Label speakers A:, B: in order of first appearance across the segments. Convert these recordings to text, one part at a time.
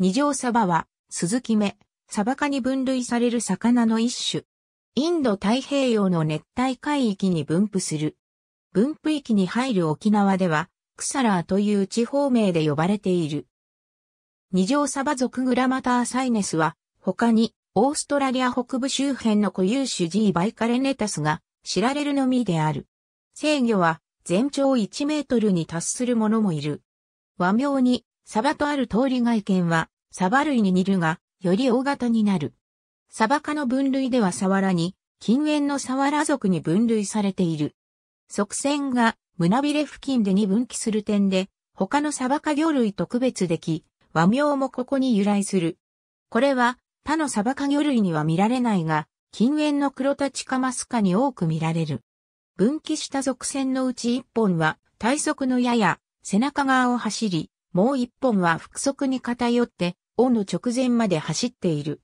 A: 二条サバは、鈴木目、サバ科に分類される魚の一種。インド太平洋の熱帯海域に分布する。分布域に入る沖縄では、クサラーという地方名で呼ばれている。二条サバ属グラマターサイネスは、他に、オーストラリア北部周辺の固有種 G バイカレネタスが知られるのみである。制御は全長1メートルに達するものもいる。和名にサバとある通り外見はサバ類に似るが、より大型になる。サバ科の分類ではサワラに、近縁のサワラ属に分類されている。側線が胸びれ付近でに分岐する点で、他のサバ科魚類と区別でき、和名もここに由来する。これは他のサバ科魚類には見られないが、近縁の黒タチカマスカに多く見られる。分岐した属線のうち一本は体側のやや背中側を走り、もう一本は腹側に偏って尾の直前まで走っている。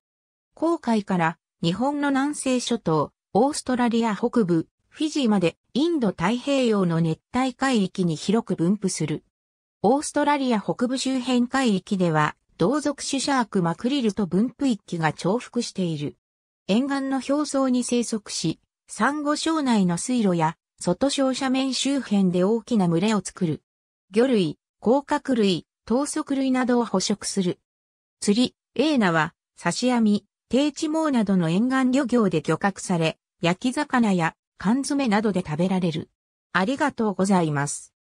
A: 航海から日本の南西諸島、オーストラリア北部、フィジーまでインド太平洋の熱帯海域に広く分布する。オーストラリア北部周辺海域では、同族種シャークマクリルと分布域が重複している。沿岸の表層に生息し、サンゴ礁内の水路や外小斜面周辺で大きな群れを作る。魚類、甲殻類、等足類などを捕食する。釣り、エーナは、刺し網、定地網などの沿岸漁業で漁獲され、焼き魚や缶詰などで食べられる。ありがとうござい
B: ます。